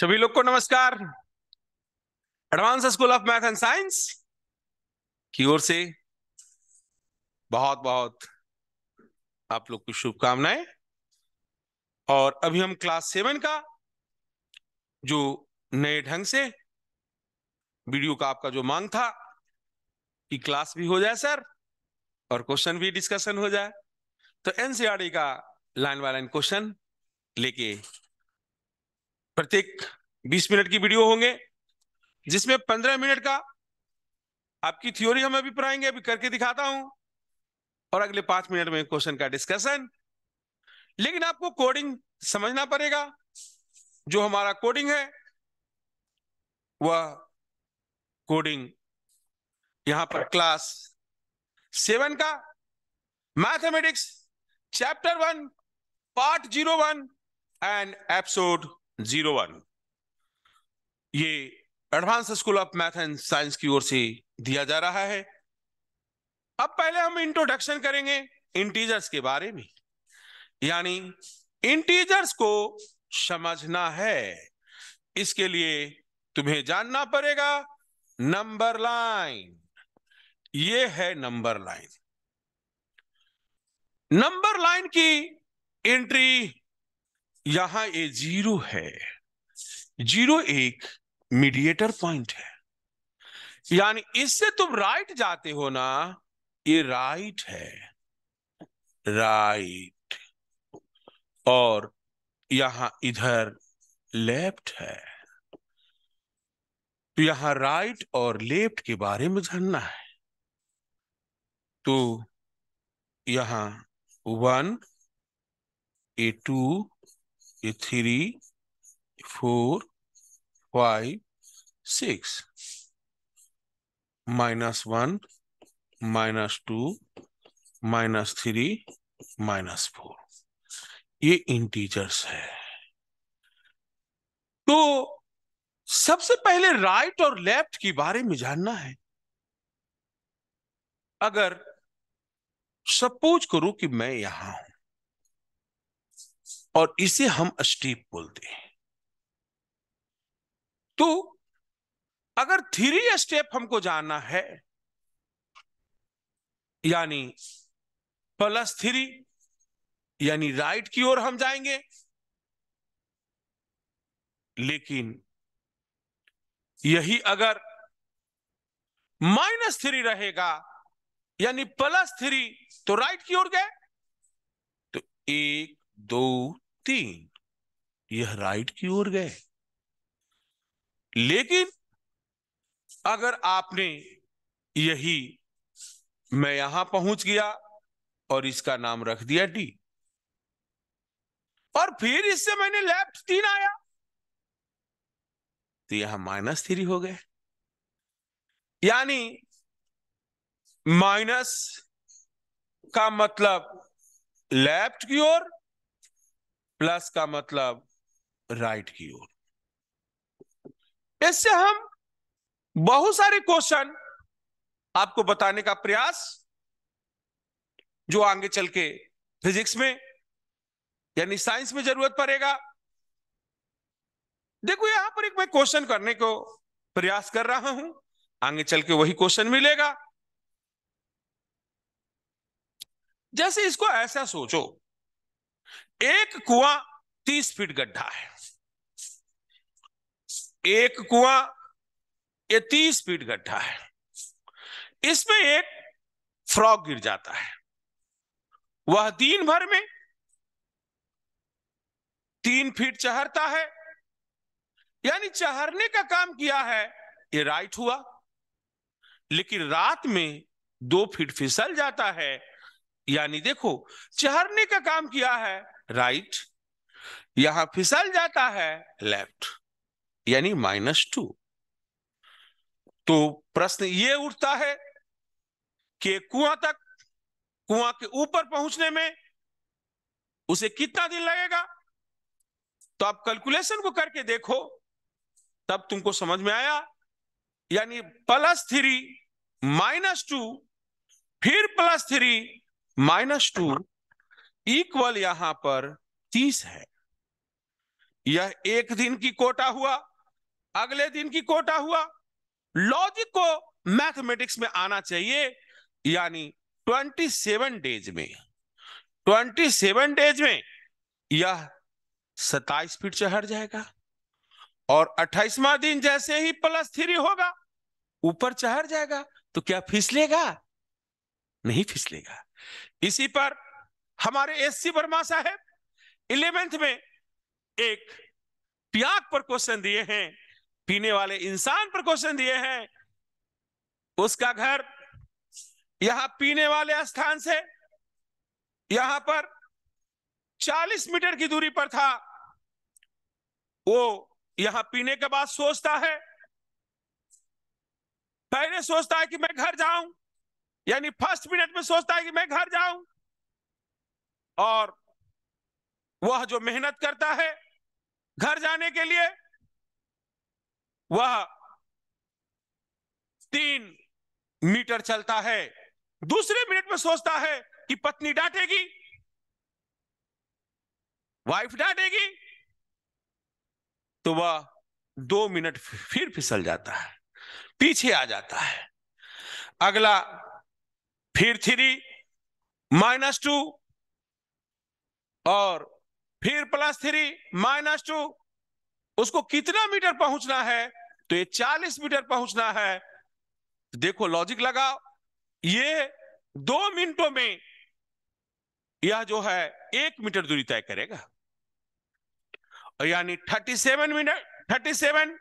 सभी लोग को नमस्कार advance school of math and science की ओर से बहुत बहुत आप लोग की शुभकामनाएं और अभी हम क्लास सेवन का जो नए ढंग से वीडियो का आपका जो मांग था कि क्लास भी हो जाए सर और क्वेश्चन भी डिस्कशन हो जाए तो एनसीआरटी का लाइन बाय लाइन क्वेश्चन लेके प्रत्येक 20 मिनट की वीडियो होंगे जिसमें 15 मिनट का आपकी थ्योरी हम अभी पढ़ाएंगे अभी करके दिखाता हूं और अगले पांच मिनट में क्वेश्चन का डिस्कशन लेकिन आपको कोडिंग समझना पड़ेगा जो हमारा कोडिंग है वह कोडिंग यहां पर क्लास सेवन का mathematics chapter one part zero one and episode zero one ये advance school of math and science की ओर से दिया जा रहा है अब पहले हम इंट्रोडक्शन करेंगे इंटीजर्स के बारे में यानी इंटीजर्स को समझना है इसके लिए तुम्हें जानना पड़ेगा नंबर लाइन ये है नंबर लाइन नंबर लाइन की एंट्री यहां ए जीरो है जीरो एक मीडिएटर पॉइंट है यानी इससे तुम राइट जाते हो ना ये राइट है राइट और यहां इधर लेफ्ट है तो यहां राइट और लेफ्ट के बारे में जानना है तो यहां वन ए टू ये three four five six minus one minus two minus three minus four ये इंटीजर्स है तो सबसे पहले राइट और लेफ्ट के बारे में जानना है अगर सपोज करो कि मैं यहां हूं और इसे हम स्टीप बोलते हैं तो अगर थ्री स्टेप हमको जाना है यानी प्लस थ्री यानी राइट की ओर हम जाएंगे लेकिन यही अगर माइनस थ्री रहेगा यानी प्लस थ्री तो राइट की ओर गए तो एक दो व्यक्ति यह राइट की ओर गए लेकिन अगर आपने यही मैं यहां पहुंच गया और इसका नाम रख दिया डी और फिर इससे मैंने लेफ्ट तीन आया तो यह माइनस थ्री हो गए यानी माइनस का मतलब लेफ्ट की ओर प्लस का मतलब राइट की ओर इससे हम बहुत सारे क्वेश्चन आपको बताने का प्रयास जो आगे चल के फिजिक्स में यानी साइंस में जरूरत पड़ेगा देखो यहां पर एक मैं क्वेश्चन करने को प्रयास कर रहा हूं आगे चल के वही क्वेश्चन मिलेगा जैसे इसको ऐसा सोचो एक कुआं तीस फीट गड्ढा है एक कुआं ये तीस फीट गड्ढा है इसमें एक फ्रॉग गिर जाता है वह दिन भर में तीन फीट चहरता है यानी चहरने का काम किया है ये राइट हुआ लेकिन रात में दो फीट फिसल जाता है यानी देखो चहरने का काम किया है राइट यहां फिसल जाता है लेफ्ट यानी माइनस टू तो प्रश्न ये उठता है कि कुआं तक कुआं के ऊपर पहुंचने में उसे कितना दिन लगेगा तो आप कैलकुलेशन को करके देखो तब तुमको समझ में आया यानी प्लस थ्री माइनस टू फिर plus three minus two equal यहां पर तीस है यह एक दिन की कोटा हुआ अगले दिन की कोटा हुआ लॉजिक को मैथमेटिक्स में आना चाहिए यानी ट्वेंटी सेवन डेज में ट्वेंटी सेवन डेज में यह सताइस फीट चढ़ जाएगा और अट्ठाईसवा दिन जैसे ही प्लस थ्री होगा ऊपर चढ़ जाएगा तो क्या फिसलेगा नहीं फिसलेगा इसी पर हमारे एस सी वर्मा साहेब इलेवेंथ में एक प्याग पर क्वेश्चन दिए हैं पीने वाले इंसान पर क्वेश्चन दिए हैं उसका घर यहां पीने वाले स्थान से यहां पर 40 मीटर की दूरी पर था वो यहां पीने के बाद सोचता है पहले सोचता है कि मैं घर जाऊं यानी फर्स्ट मिनट में सोचता है कि मैं घर जाऊं और वह जो मेहनत करता है घर जाने के लिए वह तीन मीटर चलता है दूसरे मिनट में सोचता है कि पत्नी डांटेगी वाइफ डांटेगी तो वह दो मिनट फिर फिसल जाता है पीछे आ जाता है अगला फिर थ्री माइनस टू और फिर प्लस थ्री माइनस टू उसको कितना मीटर पहुंचना है तो ये चालीस मीटर पहुंचना है देखो लॉजिक लगाओ ये दो मिनटों में यह जो है एक मीटर दूरी तय करेगा यानी thirty seven minute thirty seven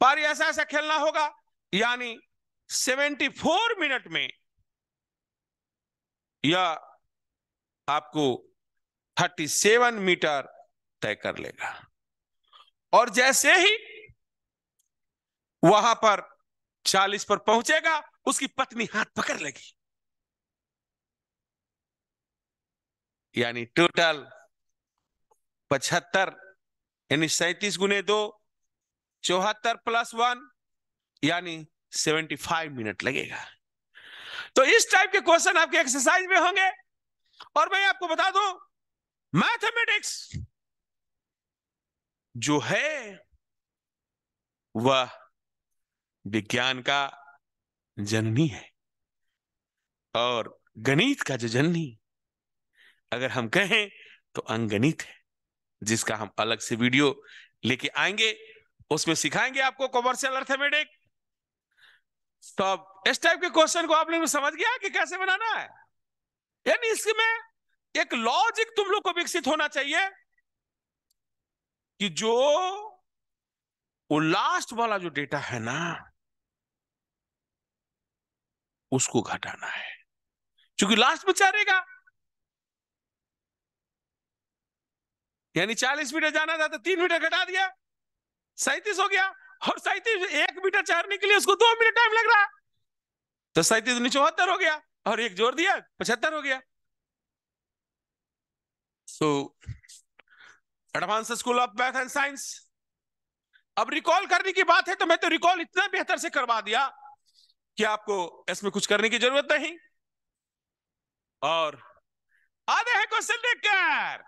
पर ऐसा ऐसा खेलना होगा यानी सेवेंटी फोर मिनट में यह आपको थर्टी सेवन मीटर तय कर लेगा और जैसे ही वहां पर चालीस पर पहुंचेगा उसकी पत्नी हाथ पकड़ लेगी यानी टोटल पचहत्तर यानी सैतीस गुने दो चौहत्तर प्लस वन यानी सेवेंटी फाइव मिनट लगेगा तो इस टाइप के क्वेश्चन आपके एक्सरसाइज में होंगे और मैं आपको बता दूं मैथमेटिक्स जो है वह विज्ञान का जननी है और गणित का जो जननी अगर हम कहें तो अंगणित है जिसका हम अलग से वीडियो लेके आएंगे उसमें सिखाएंगे आपको कॉमर्शियल अर्थमेटिक तो इस टाइप के क्वेश्चन को आप लोग समझ गया कि कैसे बनाना है यानी इसमें एक लॉजिक तुम लोग को विकसित होना चाहिए कि जो वो लास्ट वाला जो डेटा है ना उसको घटाना है क्योंकि लास्ट में रहेगा यानी चालीस मीटर जाना था तो तीन मीटर घटा दिया सैतीस हो गया और सैतीस एक मीटर चढ़ने के लिए उसको दो मिनट टाइम लग रहा है तो सैतीस चौहत्तर हो गया और एक जोड़ दिया पचहत्तर हो गया सो advance school of math and science अब रिकॉल करने की बात है तो मैं तो रिकॉल इतना बेहतर से करवा दिया कि आपको इसमें कुछ करने की जरूरत नहीं और आधे है क्वेश्चन देखकर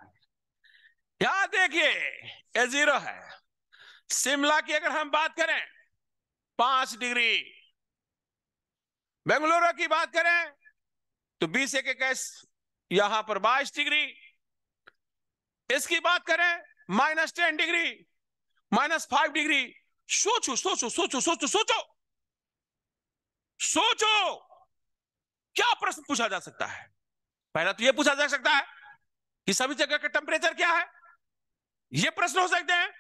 यहां देखिए ये जीरो है शिमला की अगर हम बात करें पांच डिग्री बेंगलुरु की बात करें तो बीस एक इक्कीस यहां पर बाईस डिग्री इसकी बात करें minus ten degree minus five degree सोचो सोचो सोचो सोचो सोचो सोचो क्या प्रश्न पूछा जा सकता है पहला तो यह पूछा जा सकता है कि सभी जगह का टेम्परेचर क्या है यह प्रश्न हो सकते हैं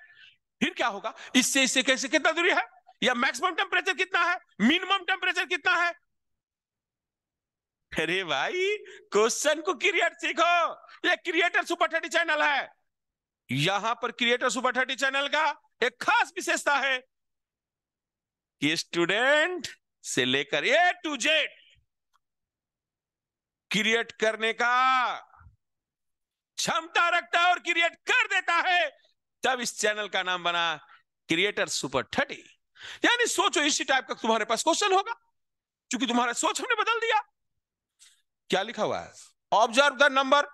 फिर क्या होगा इससे इससे कैसे कितना दूरी है या मैक्सिमम टेम्परेचर कितना है मिनिमम टेम्परेचर कितना है अरे भाई क्वेश्चन को क्रिएट सीखो ये क्रिएटर सुपर थर्टी चैनल है यहां पर क्रिएटर सुपर थर्टी चैनल का एक खास विशेषता है कि स्टूडेंट से लेकर ए टू जेड क्रिएट करने का क्षमता रखता है और क्रिएट कर देता है तब इस चैनल का नाम बना क्रिएटर सुपर थर्टी यानी सोचो इसी टाइप का तुम्हारे पास क्वेश्चन होगा क्योंकि तुम्हारा सोच हमने बदल दिया क्या लिखा हुआ है observe the number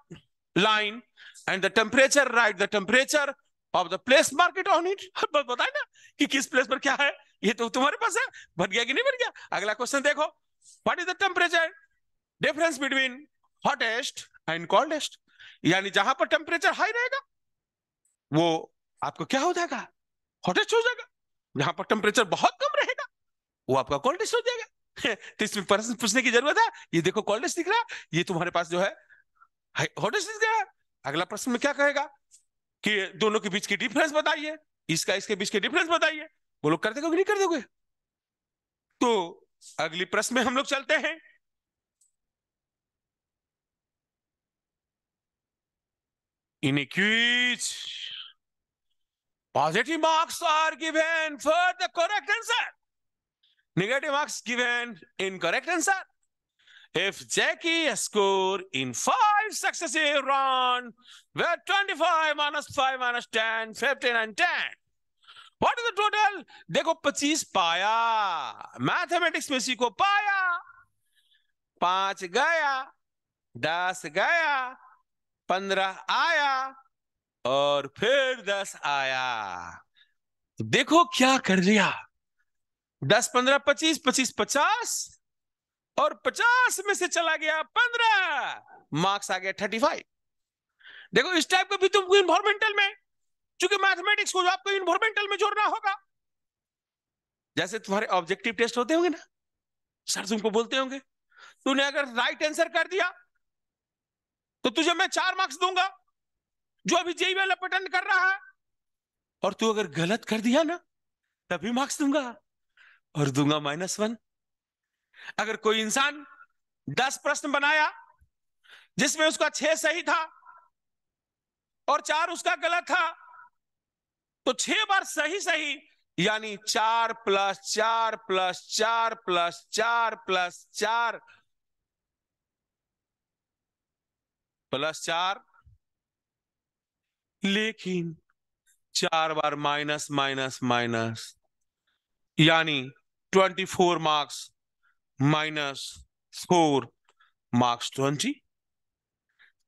line and the temperature write the temperature of the place marked on it बताए ना कि किस प्लेस पर क्या है ये तो तुम्हारे पास है बन गया कि नहीं बन गया अगला क्वेश्चन देखो what is the temperature difference between hottest and coldest यानी जहां पर टेम्परेचर हाई रहेगा वो आपको क्या हो जाएगा हॉटेस्ट हो जाएगा जहां पर टेम्परेचर बहुत कम रहेगा वो आपका कोल्डेस्ट हो जाएगा तो इसमें प्रश्न पूछने की जरूरत है ये देखो कॉल कॉलेज दिख रहा है ये तुम्हारे पास जो है दिख रहा अगला प्रश्न में क्या कहेगा कि दोनों के बीच की डिफरेंस बताइए इसका इसके बीच के डिफरेंस बताइए वो लोग कर देगा नहीं कर दोगे तो अगली प्रश्न में हम लोग चलते हैं in in a quiz positive marks are given for the correct answer negative marks given incorrect answer if Jackie scored in five successive rounds where 25 minus 5 minus 10 15 and 10 what is the total देखो 25 paya. Mathematics में इसी paya. 5 gaya. 10 gaya. 15 पंद्रह Aur phir 10 दस आया kya kar liya? दस पंद्रह पच्चीस पच्चीस पचास और पचास में से चला गया पंद्रह मार्क्स आ गया थर्टी फाइव देखो इस टाइप का भी तुमको इन्वायरमेंटल में चूंकि मैथमेटिक्स को आपको इन्वायरमेंटल में जोड़ना होगा जैसे तुम्हारे ऑब्जेक्टिव टेस्ट होते होंगे ना सर तुमको बोलते होंगे तूने अगर राइट आंसर कर दिया तो तुझे मैं चार मार्क्स दूंगा जो अभी जेई वाला अटेंड कर रहा है और तू अगर गलत कर दिया ना तभी मार्क्स दूंगा और दूंगा माइनस वन अगर कोई इंसान दस प्रश्न बनाया जिसमें उसका छह सही था और चार उसका गलत था तो छह बार सही सही यानी चार प्लस चार प्लस चार प्लस चार प्लस चार प्लस चार लेकिन चार बार माइनस माइनस माइनस यानी 24 marks minus 4 marks 20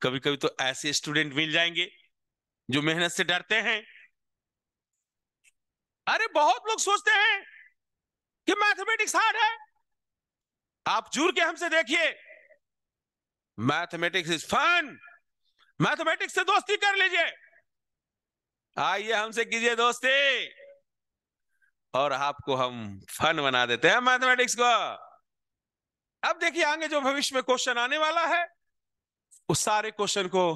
कभी कभी तो ऐसे स्टूडेंट मिल जाएंगे जो मेहनत से डरते हैं अरे बहुत लोग सोचते हैं कि मैथमेटिक्स हार्ड है आप जूर के हमसे देखिए मैथमेटिक्स इज फन मैथमेटिक्स से दोस्ती कर लीजिए आइए हमसे कीजिए दोस्ती और आपको हम फन बना देते हैं मैथमेटिक्स को अब देखिए आगे जो भविष्य में क्वेश्चन आने वाला है उस सारे क्वेश्चन को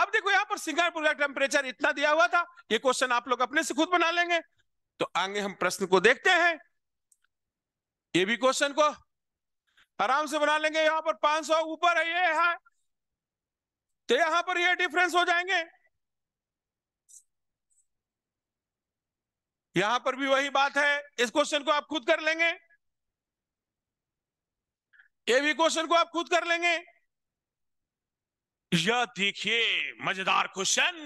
अब देखो यहां पर सिंगापुर का टेम्परेचर इतना दिया हुआ था ये क्वेश्चन आप लोग अपने से खुद बना लेंगे तो आगे हम प्रश्न को देखते हैं ये भी क्वेश्चन को आराम से बना लेंगे यहां पर 500 ऊपर है ये है हाँ। तो यहां पर ये डिफरेंस हो जाएंगे यहां पर भी वही बात है इस क्वेश्चन को आप खुद कर लेंगे ये भी क्वेश्चन को आप खुद कर लेंगे यह देखिए मजेदार question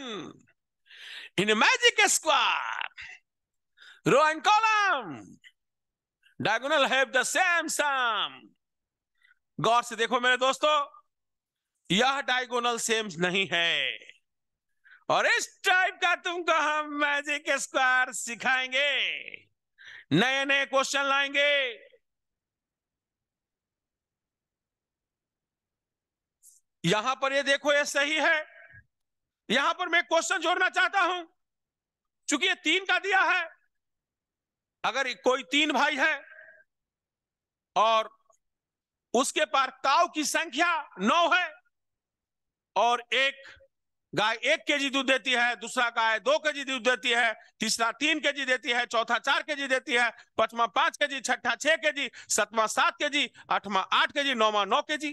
in magic square row and column diagonal have the same sum गौर से देखो मेरे दोस्तों यह डायगोनल सेम नहीं है और इस टाइप का तुमको हम मैजिक स्क्वायर सिखाएंगे नए नए क्वेश्चन लाएंगे यहां पर ये देखो ये सही है यहां पर मैं क्वेश्चन जोड़ना चाहता हूं चूंकि ये तीन का दिया है अगर कोई तीन भाई है और उसके पार ताव की संख्या नौ है और एक गाय एक के जी दूध देती है दूसरा गाय दो के जी दूध देती है तीसरा तीन के जी देती है चौथा चार के जी देती है पांचवा पांच के जी छठा छह के जी सतवा सात के जी आठवा आठ के जी नौवा नौ के जी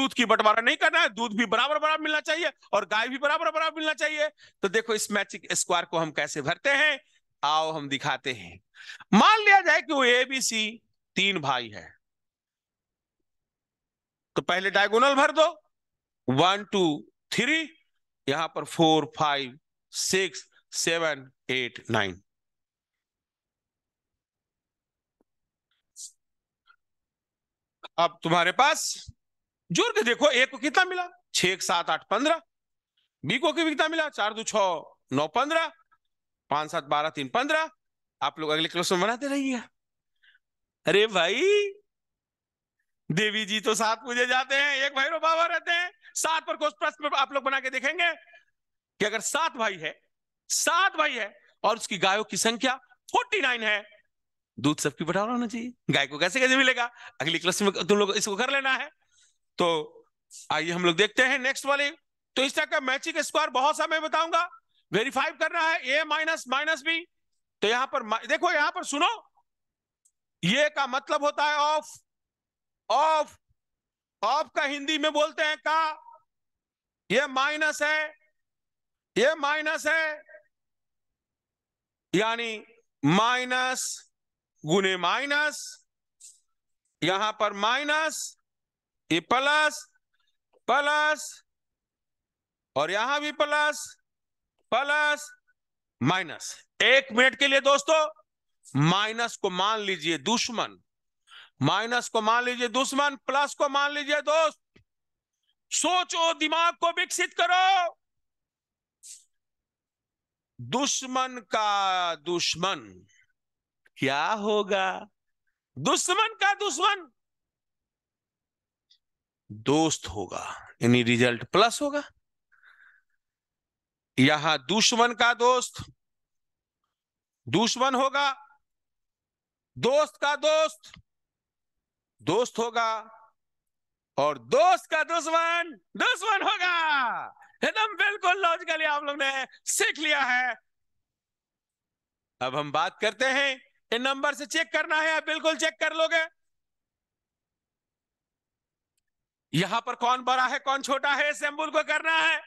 दूध की बंटवारा नहीं करना है दूध भी बराबर बराबर मिलना चाहिए और गाय भी बराबर बराबर मिलना चाहिए तो देखो इस मैचिक स्क्वायर को हम कैसे भरते हैं आओ हम दिखाते हैं मान लिया जाए कि वो ए बी सी तीन भाई है तो पहले डायगोनल भर दो वन टू थ्री यहां पर four five six seven eight nine अब तुम्हारे पास जोड़ के देखो ए को कितना मिला छ एक सात आठ पंद्रह बी को कितना मिला चार दो छ नौ पंद्रह पांच सात बारह तीन पंद्रह आप लोग अगले क्लास में बनाते रहिए अरे भाई देवी जी तो साथ मुझे जाते हैं एक भैरव बाबा रहते हैं सात पर कोष प्रश्न आप लोग बना के देखेंगे कि अगर सात भाई है सात भाई है और उसकी गायों की संख्या फोर्टी नाइन है दूध सबकी बटा होना चाहिए गाय को कैसे कैसे मिलेगा अगली क्लास में तुम लोग इसको कर लेना है तो आइए हम लोग देखते हैं नेक्स्ट वाले तो इस तरह का मैचिंग स्क्वायर बहुत सा मैं बताऊंगा वेरीफाई करना है ए माइनस माइनस बी तो यहां पर देखो यहां पर सुनो ये का मतलब होता है ऑफ ऑफ आपका हिंदी में बोलते हैं का ये माइनस है ये माइनस है यानी माइनस गुने माइनस यहां पर माइनस ये प्लस प्लस और यहां भी प्लस प्लस माइनस एक मिनट के लिए दोस्तों माइनस को मान लीजिए दुश्मन माइनस को मान लीजिए दुश्मन प्लस को मान लीजिए दोस्त सोचो दिमाग को विकसित करो दुश्मन का दुश्मन क्या होगा दुश्मन का दुश्मन दोस्त होगा यानी रिजल्ट प्लस होगा यहां दुश्मन का दोस्त दुश्मन होगा दोस्त का दोस्त दोस्त होगा और दोस्त का दुश्मन दुश्मन होगा एकदम बिल्कुल लॉजिकली आप लोग ने सीख लिया है अब हम बात करते हैं इन नंबर से चेक करना है आप बिल्कुल चेक कर लोगे यहां पर कौन बड़ा है कौन छोटा है सिंबल को करना है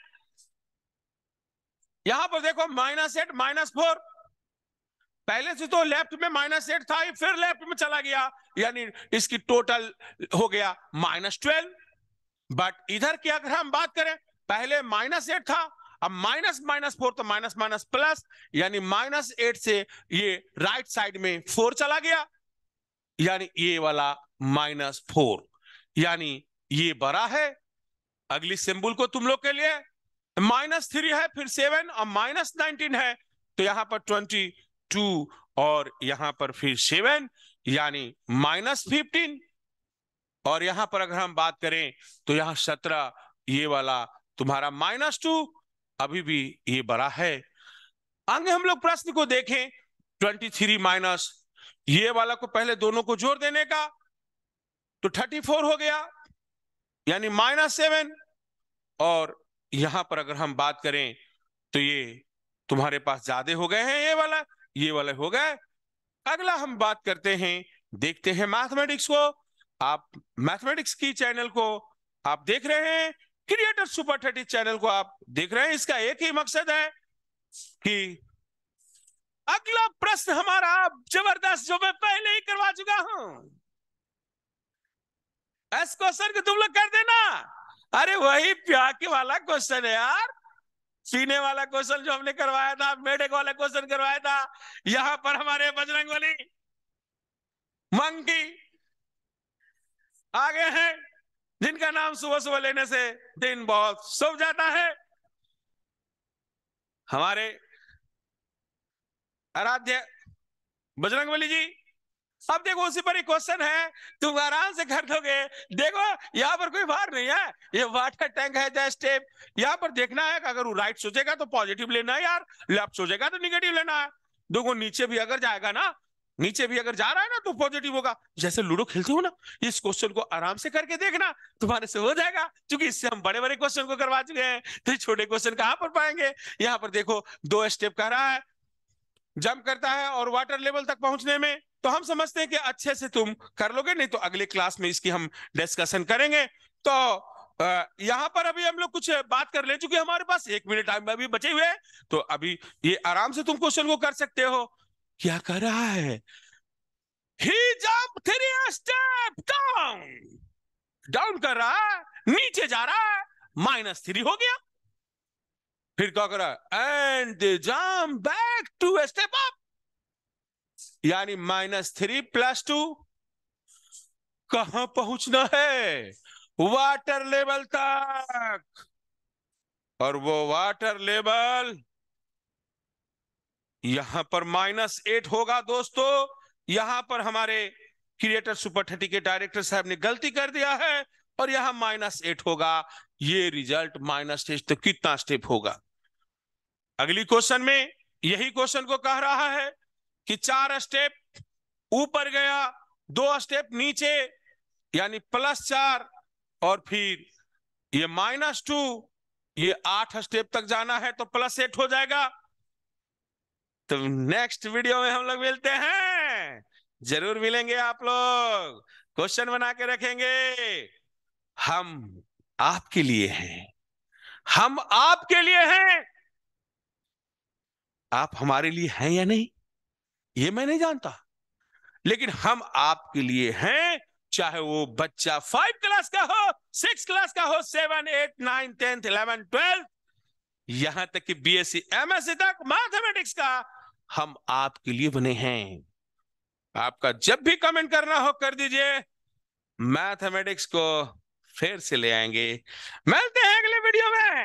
यहां पर देखो माइनस एट माइनस फोर पहले से तो लेफ्ट में माइनस एट था फिर लेफ्ट में चला गया यानी इसकी टोटल हो गया माइनस ट्वेल्व बट इधर की अगर हम बात करें पहले माइनस एट था अब माइनस माइनस फोर तो माइनस माइनस प्लस यानी माइनस एट से ये राइट साइड में फोर चला गया यानी ये वाला माइनस फोर यानी ये बड़ा है अगली सिंबल को तुम लोग के लिए माइनस थ्री है फिर सेवन और माइनस नाइनटीन है तो यहां पर ट्वेंटी टू और यहां पर फिर सेवन यानी माइनस फिफ्टीन और यहां पर अगर हम बात करें तो यहां सत्रह ये वाला तुम्हारा माइनस टू अभी भी ये बड़ा है आगे हम लोग प्रश्न को देखें ट्वेंटी थ्री माइनस ये वाला को पहले दोनों को जोड़ देने का तो थर्टी फोर हो गया यानी माइनस सेवन और यहां पर अगर हम बात करें तो ये तुम्हारे पास ज्यादा हो गए हैं ये वाला ये वाले हो गए अगला हम बात करते हैं देखते हैं मैथमेटिक्स को आप मैथमेटिक्स की चैनल को आप देख रहे हैं क्रिएटर सुपर थर्टी चैनल को आप देख रहे हैं इसका एक ही मकसद है कि अगला प्रश्न हमारा जबरदस्त जो मैं पहले ही करवा चुका हूं ऐसा क्वेश्चन को तुम लोग कर देना अरे वही प्याके वाला क्वेश्चन है यार सीने वाला क्वेश्चन जो हमने करवाया था मेढक वाला क्वेश्चन करवाया था यहां पर हमारे बजरंग बली मंकी आगे हैं जिनका नाम सुबह सुबह लेने से दिन बहुत सुख जाता है हमारे आराध्य बजरंग बली जी अब देखो उसी पर एक क्वेश्चन है तुम आराम से कर दोगे देखो यहाँ पर कोई भार नहीं है ये वाटर टैंक है द स्टेप यहाँ पर देखना है कि अगर वो राइट सोचेगा तो पॉजिटिव लेना है यार लेफ्ट सोचेगा तो निगेटिव लेना है देखो नीचे भी अगर जाएगा ना नीचे भी अगर जा रहा है ना तो पॉजिटिव होगा जैसे लूडो खेलते हो ना इस क्वेश्चन को आराम से करके देखना तुम्हारे से हो जाएगा क्योंकि इससे हम बड़े बड़े क्वेश्चन को करवा चुके हैं तो छोटे क्वेश्चन कहां पर पाएंगे यहां पर देखो दो स्टेप कह रहा है जंप करता है और वाटर लेवल तक पहुंचने में तो हम समझते हैं कि अच्छे से तुम कर लोगे नहीं तो अगले क्लास में इसकी हम डिस्कशन करेंगे तो यहाँ पर अभी हम लोग कुछ बात कर ले चुके हमारे पास एक मिनट टाइम अभी बचे हुए हैं तो अभी ये आराम से तुम क्वेश्चन को कर सकते हो क्या कर रहा है he jump three step down down कर रहा है नीचे जा रहा है माइनस थ्री हो गया फिर क्या कर रहा है and jump back two step up यानी माइनस थ्री प्लस टू कहा पहुंचना है वाटर लेवल तक और वो वाटर लेवल यहां पर माइनस एट होगा दोस्तों यहां पर हमारे क्रिएटर सुपर थर्टी के डायरेक्टर साहब ने गलती कर दिया है और यहां माइनस एट होगा ये रिजल्ट माइनस एट तो कितना स्टेप होगा अगली क्वेश्चन में यही क्वेश्चन को कह रहा है कि चार स्टेप ऊपर गया दो स्टेप नीचे यानी प्लस चार और फिर ये माइनस टू ये आठ स्टेप तक जाना है तो प्लस एट हो जाएगा तो नेक्स्ट वीडियो में हम लोग मिलते हैं जरूर मिलेंगे आप लोग क्वेश्चन बना के रखेंगे हम आपके लिए हैं हम आपके लिए हैं आप हमारे लिए हैं या नहीं ये मैं नहीं जानता लेकिन हम आपके लिए हैं चाहे वो बच्चा फाइव क्लास का हो सिक्स क्लास का हो seven eight nine tenth eleven twelfth यहां तक कि बीएससी एमएससी तक मैथमेटिक्स का हम आपके लिए बने हैं आपका जब भी कमेंट करना हो कर दीजिए मैथमेटिक्स को फिर से ले आएंगे मिलते हैं अगले वीडियो में